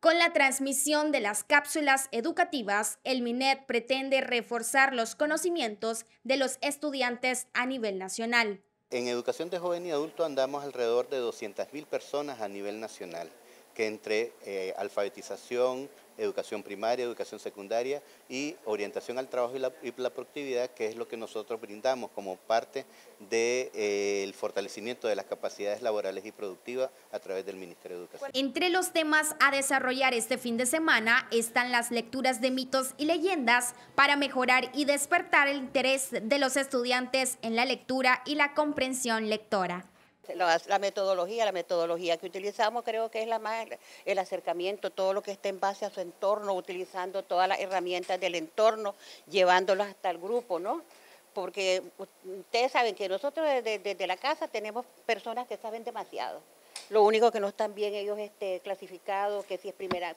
Con la transmisión de las cápsulas educativas, el MINET pretende reforzar los conocimientos de los estudiantes a nivel nacional. En educación de joven y adulto andamos alrededor de 200.000 personas a nivel nacional que entre eh, alfabetización, educación primaria, educación secundaria y orientación al trabajo y la, productividad, que es lo que nosotros brindamos como parte del eh, fortalecimiento de las capacidades laborales y productivas a través del Ministerio de Educación. Entre los temas a desarrollar este fin de semana están las lecturas de mitos y leyendas para mejorar y despertar el interés de los estudiantes en la lectura y la comprensión lectora. La, metodología, la metodología que utilizamos creo que es la más, el acercamiento, todo lo que esté en base a su entorno, utilizando todas las herramientas del entorno, llevándolas hasta el grupo, ¿no? Porque ustedes saben que nosotros desde, la casa tenemos personas que saben demasiado. Lo único que no están bien ellos este, clasificados, que si es primer,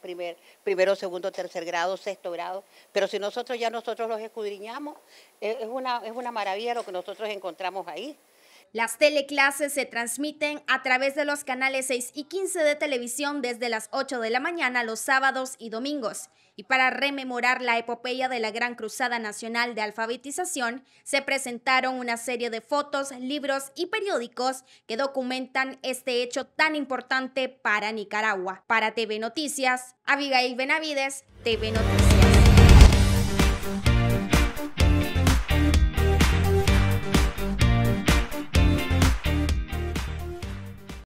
primero, segundo, tercer grado, sexto grado. Pero si nosotros ya nosotros los escudriñamos, es una maravilla lo que nosotros encontramos ahí. Las teleclases se transmiten a través de los canales 6 y 15 de televisión desde las 8 de la mañana los sábados y domingos. Y para rememorar la epopeya de la Gran Cruzada Nacional de Alfabetización, se presentaron una serie de fotos, libros y periódicos que documentan este hecho tan importante para Nicaragua. Para TV Noticias, Abigail Benavides, TV Noticias.